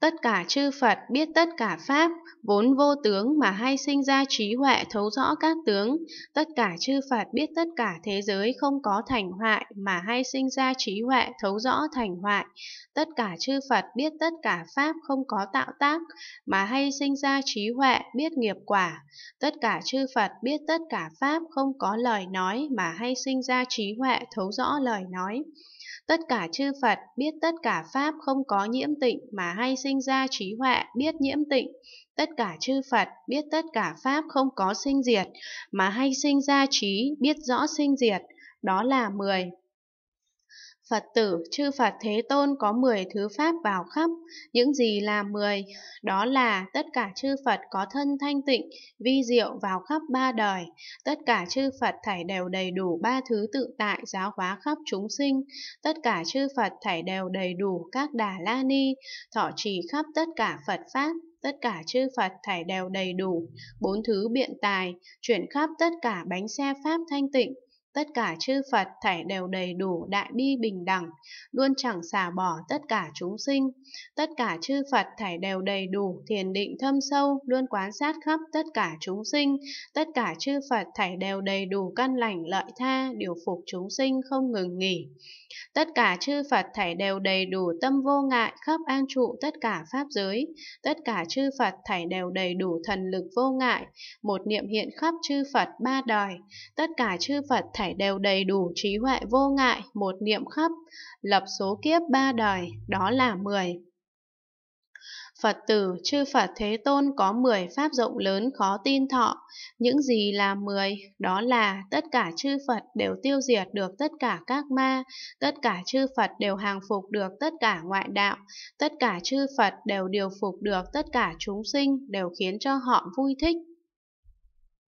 Tất cả chư Phật biết tất cả Pháp, vốn vô tướng mà hay sinh ra trí huệ thấu rõ các tướng. Tất cả chư Phật biết tất cả thế giới không có thành hoại mà hay sinh ra trí huệ thấu rõ thành hoại. Tất cả chư Phật biết tất cả Pháp không có tạo tác mà hay sinh ra trí huệ biết nghiệp quả. Tất cả chư Phật biết tất cả Pháp không có lời nói mà hay sinh ra trí huệ thấu rõ lời nói. Tất cả chư Phật biết tất cả Pháp không có nhiễm tịnh mà hay sinh ra trí huệ biết nhiễm tịnh. Tất cả chư Phật biết tất cả Pháp không có sinh diệt mà hay sinh ra trí biết rõ sinh diệt. Đó là 10. Phật tử chư Phật Thế Tôn có 10 thứ pháp vào khắp, những gì là 10? Đó là tất cả chư Phật có thân thanh tịnh, vi diệu vào khắp ba đời, tất cả chư Phật thảy đều đầy đủ ba thứ tự tại giáo hóa khắp chúng sinh, tất cả chư Phật thảy đều đầy đủ các đà la ni, thọ trì khắp tất cả Phật Pháp, tất cả chư Phật thảy đều đầy đủ, bốn thứ biện tài, chuyển khắp tất cả bánh xe Pháp thanh tịnh, tất cả chư Phật thảy đều đầy đủ đại bi bình đẳng, luôn chẳng xả bỏ tất cả chúng sinh. Tất cả chư Phật thảy đều đầy đủ thiền định thâm sâu, luôn quán sát khắp tất cả chúng sinh. Tất cả chư Phật thảy đều đầy đủ căn lành lợi tha, điều phục chúng sinh không ngừng nghỉ. Tất cả chư Phật thảy đều đầy đủ tâm vô ngại khắp an trụ tất cả pháp giới. Tất cả chư Phật thảy đều đầy đủ thần lực vô ngại, một niệm hiện khắp chư Phật ba đời. Tất cả chư Phật thảy phải đều đầy đủ trí huệ vô ngại, một niệm khắp, lập số kiếp ba đời, đó là mười. Phật tử, chư Phật Thế Tôn có mười pháp rộng lớn khó tin thọ. Những gì là mười Đó là tất cả chư Phật đều tiêu diệt được tất cả các ma, tất cả chư Phật đều hàng phục được tất cả ngoại đạo, tất cả chư Phật đều điều phục được tất cả chúng sinh, đều khiến cho họ vui thích.